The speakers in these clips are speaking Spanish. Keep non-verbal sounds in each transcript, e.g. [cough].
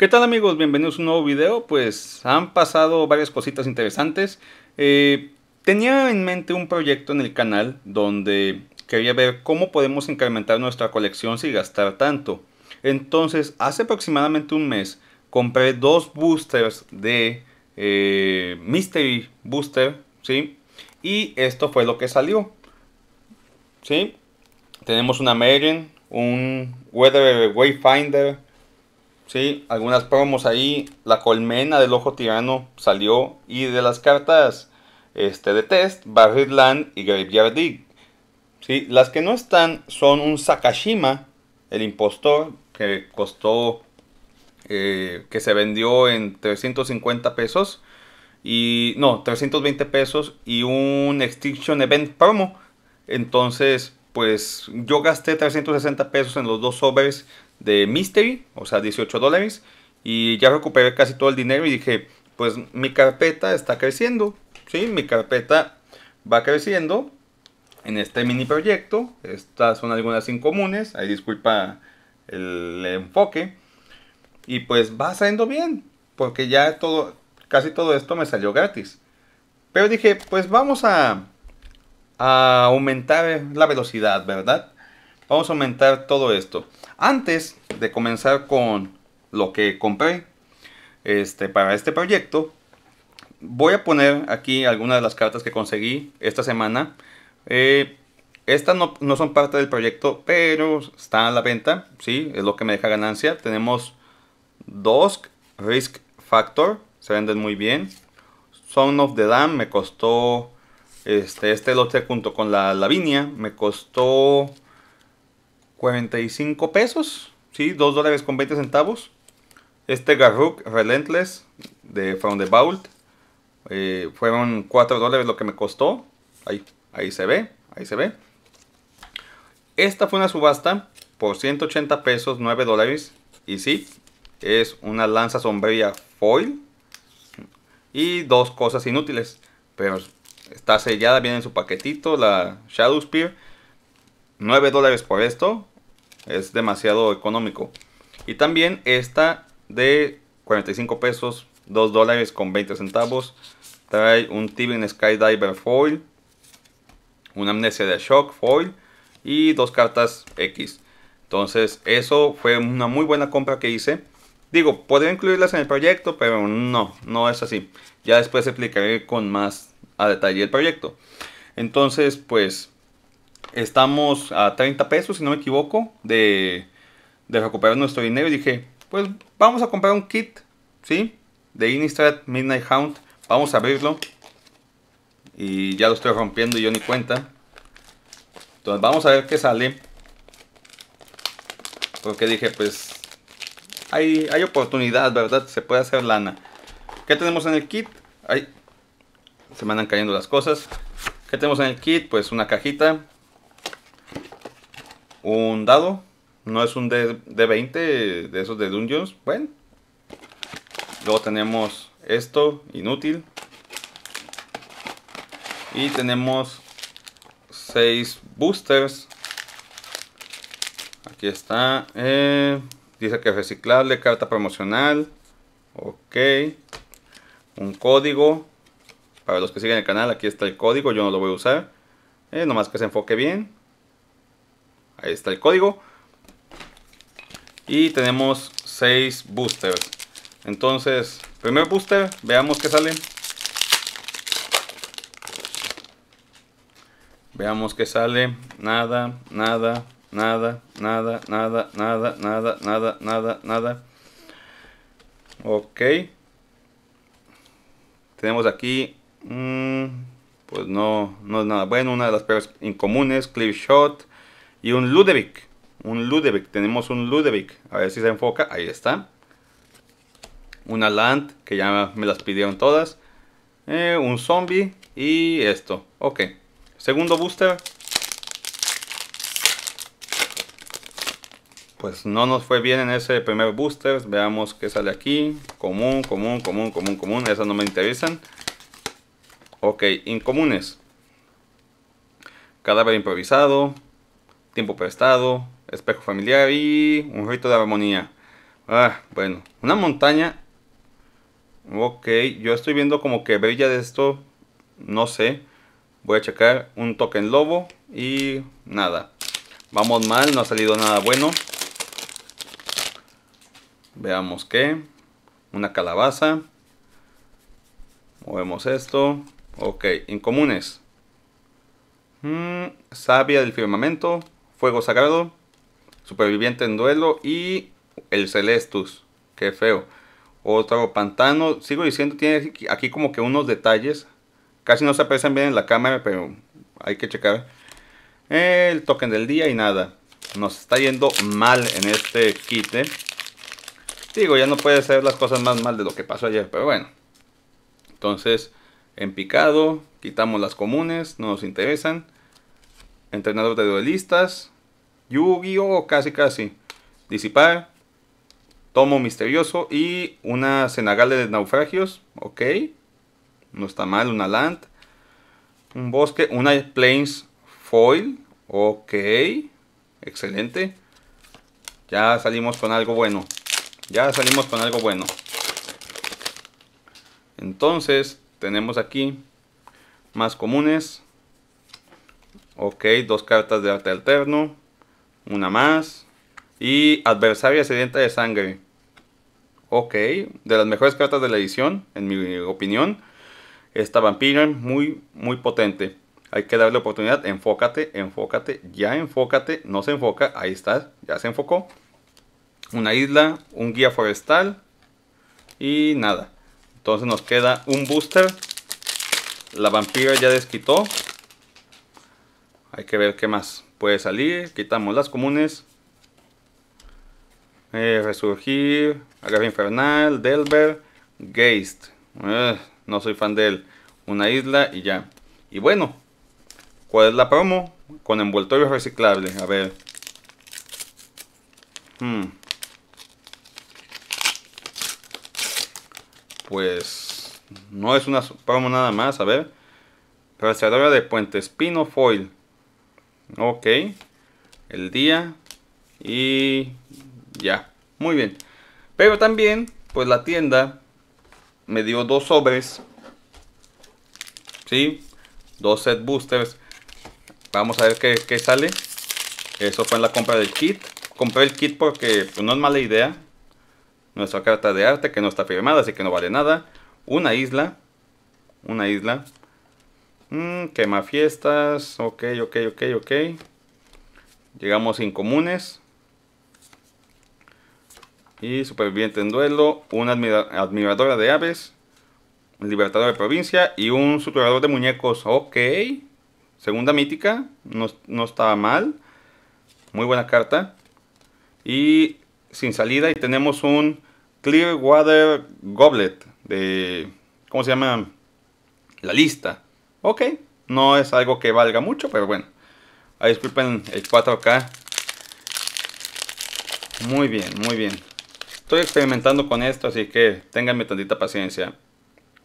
¿Qué tal amigos? Bienvenidos a un nuevo video. Pues han pasado varias cositas interesantes. Eh, tenía en mente un proyecto en el canal donde quería ver cómo podemos incrementar nuestra colección sin gastar tanto. Entonces, hace aproximadamente un mes compré dos boosters de eh, Mystery Booster, ¿sí? Y esto fue lo que salió, ¿sí? Tenemos una Mergen, un Weather Wayfinder, ¿sí? Algunas promos ahí. La colmena del ojo tirano salió. Y de las cartas este, de test, Barry Land y Graveyard Dig. ¿sí? Las que no están son un Sakashima, el impostor, que costó. Eh, que se vendió en 350 pesos. Y no, 320 pesos y un Extinction Event promo. Entonces, pues yo gasté 360 pesos en los dos sobres de Mystery, o sea, 18 dólares. Y ya recuperé casi todo el dinero y dije, pues mi carpeta está creciendo, ¿sí? Mi carpeta va creciendo en este mini proyecto. Estas son algunas incomunes, ahí disculpa el enfoque. Y pues va saliendo bien, porque ya todo, casi todo esto me salió gratis. Pero dije, pues vamos a a aumentar la velocidad, ¿verdad? Vamos a aumentar todo esto. Antes de comenzar con lo que compré este, para este proyecto, voy a poner aquí algunas de las cartas que conseguí esta semana. Eh, estas no, no, son parte del proyecto, pero están a la venta, ¿sí? Es lo que me deja ganancia. Tenemos dos Risk Factor, se venden muy bien. Son of the Dam me costó este, este lote junto con la Lavinia me costó 45 pesos, sí, 2 dólares con 20 centavos. Este Garruk Relentless de From the Vault eh, fueron 4 dólares lo que me costó. Ahí, ahí se ve, ahí se ve. Esta fue una subasta por 180 pesos, 9 dólares. Y sí, es una lanza sombrilla foil y dos cosas inútiles. Pero Está sellada, bien en su paquetito, la Shadow Spear. 9 dólares por esto. Es demasiado económico. Y también esta de 45 pesos, 2 dólares con 20 centavos. Trae un Tibin Skydiver Foil. Una amnesia de Shock Foil. Y dos cartas X. Entonces, eso fue una muy buena compra que hice. Digo, podría incluirlas en el proyecto, pero no, no es así. Ya después explicaré con más a detalle el proyecto. Entonces, pues estamos a 30 pesos, si no me equivoco, de, de recuperar nuestro dinero. Y dije, pues vamos a comprar un kit, ¿sí? De Innistrad Midnight Hound. Vamos a abrirlo. Y ya lo estoy rompiendo y yo ni cuenta. Entonces vamos a ver qué sale. Porque dije, pues hay, hay oportunidad, ¿verdad? Se puede hacer lana. que tenemos en el kit? Hay se me cayendo las cosas. ¿Qué tenemos en el kit? Pues una cajita, un dado, no es un D, 20 de esos de Dungeons, bueno. Luego tenemos esto, inútil. Y tenemos seis boosters. Aquí está. Eh, dice que es reciclable, carta promocional. Ok. Un código. Para los que siguen el canal, aquí está el código, yo no lo voy a usar. Eh, nomás que se enfoque bien. Ahí está el código. Y tenemos seis boosters. Entonces, primer booster, veamos qué sale. Veamos qué sale. Nada, nada, nada, nada, nada, nada, nada, nada, nada, nada. Ok. Tenemos aquí Mm, pues no, no es nada bueno. Una de las peores incomunes, Clear Shot. Y un Ludovic. Un Ludovic. Tenemos un Ludovic. A ver si se enfoca. Ahí está. Una Land, que ya me las pidieron todas. Eh, un zombie. Y esto. Ok. Segundo booster. Pues no nos fue bien en ese primer booster. Veamos qué sale aquí. Común, común, común, común, común. Esas no me interesan. Ok, incomunes. Cadáver improvisado, tiempo prestado, espejo familiar y un rito de armonía. Ah, bueno, una montaña. Ok, yo estoy viendo como que brilla de esto. No sé. Voy a checar un token lobo y nada. Vamos mal, no ha salido nada bueno. Veamos qué. Una calabaza. Movemos esto. Ok, incomunes. Hmm, sabia del firmamento, fuego sagrado, superviviente en duelo y el Celestus. Qué feo. Otro pantano. Sigo diciendo, tiene aquí como que unos detalles. Casi no se aprecian bien en la cámara, pero hay que checar. El token del día y nada. Nos está yendo mal en este kit. Digo, ya no puede ser las cosas más mal de lo que pasó ayer, pero bueno. Entonces, en picado, quitamos las comunes, no nos interesan. Entrenador de duelistas, yu gi casi casi. Disipar, Tomo misterioso y una cenagal de naufragios, ok. No está mal, una Land. Un bosque, una Plains Foil, ok. Excelente. Ya salimos con algo bueno. Ya salimos con algo bueno. Entonces, tenemos aquí más comunes. Ok, dos cartas de arte alterno. Una más. Y adversaria sedienta de sangre. Ok, de las mejores cartas de la edición, en mi opinión. Esta vampira muy, muy potente. Hay que darle oportunidad. Enfócate, enfócate, ya enfócate. No se enfoca, ahí está, ya se enfocó. Una isla, un guía forestal y nada. Entonces nos queda un booster. La vampira ya desquitó. Hay que ver qué más puede salir. Quitamos las comunes. Eh, resurgir. Agarra Infernal. Delver. Geist. Eh, no soy fan de él. Una isla y ya. Y bueno. ¿Cuál es la promo? Con envoltorio reciclable. A ver. Hmm. pues no es una promo nada más, a ver. Rastreadora de puentes, Pino Foil. Ok. El día. Y ya. Muy bien. Pero también, pues la tienda me dio dos sobres. ¿Sí? Dos set boosters. Vamos a ver qué, sale. Eso fue en la compra del kit. Compré el kit porque pues, no es mala idea nuestra carta de arte que no está firmada, así que no vale nada. Una isla, una isla. Mm, quema fiestas, ok, ok, ok, ok. Llegamos sin comunes. Y superviviente en duelo, una admiradora de aves, libertador de provincia y un suturador de muñecos, ok. Segunda mítica, no, no estaba mal. Muy buena carta. Y sin salida y tenemos un Clearwater Goblet de... ¿Cómo se llama? La lista. Ok, no es algo que valga mucho, pero bueno. Ahí disculpen el 4K. Muy bien, muy bien. Estoy experimentando con esto, así que ténganme tantita paciencia.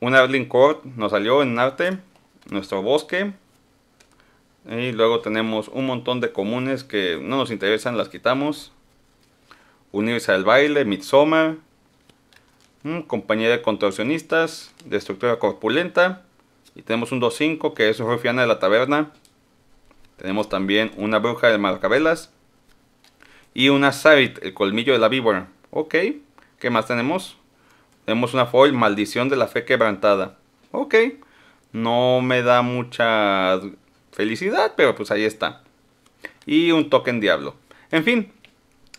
Un Arling Court nos salió en arte. Nuestro bosque. Y luego tenemos un montón de comunes que no nos interesan, las quitamos. Unirse al baile, Midsommar, compañía de contorsionistas, de estructura corpulenta. Y tenemos un 2-5 que es Rufiana de la Taberna. Tenemos también una Bruja de Marcabelas. Y una Sarit, el Colmillo de la Víbora. Ok, ¿qué más tenemos? Tenemos una foil, Maldición de la Fe Quebrantada. Ok, no me da mucha felicidad, pero pues ahí está. Y un token Diablo. En fin,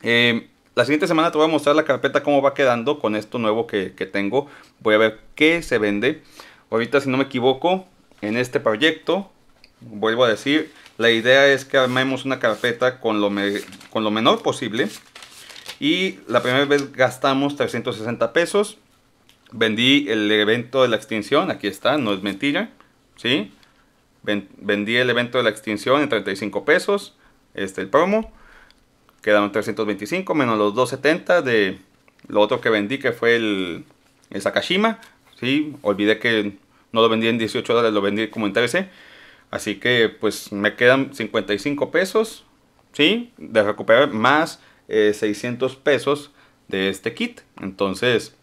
eh, la siguiente semana te voy a mostrar la carpeta cómo va quedando con esto nuevo que, tengo. Voy a ver qué se vende. Ahorita si no me equivoco, en este proyecto, vuelvo a decir, la idea es que armemos una carpeta con lo, con lo menor posible. Y la primera vez gastamos 360 pesos. Vendí el evento de la extinción, aquí está, no es mentira. ¿sí? vendí el evento de la extinción en 35 pesos, este, el promo quedaron 325 menos los 270 de lo otro que vendí que fue el, Sakashima. Sí, olvidé que no lo vendí en 18 dólares, lo vendí como en 13 Así que pues me quedan 55 pesos, sí, de recuperar más 600 eh, pesos de este kit. Entonces,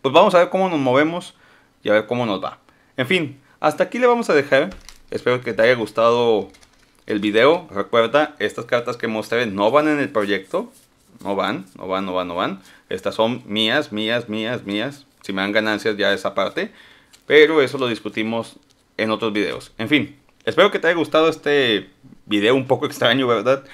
pues vamos a ver cómo nos movemos y a ver cómo nos va. En fin, hasta aquí le vamos a dejar. Espero que te haya gustado el video, recuerda, estas cartas que mostré no van en el proyecto. No van, no van, no van, no van. Estas son mías, mías, mías, mías. Si me dan ganancias ya esa parte. Pero eso lo discutimos en otros videos. En fin, espero que te haya gustado este video un poco [laughs] extraño, ¿verdad?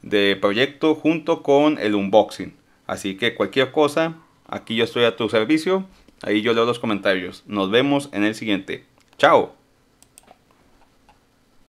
De proyecto junto con el unboxing. Así que cualquier cosa, aquí yo estoy a tu servicio. Ahí yo leo los comentarios. Nos vemos en el siguiente. Chao.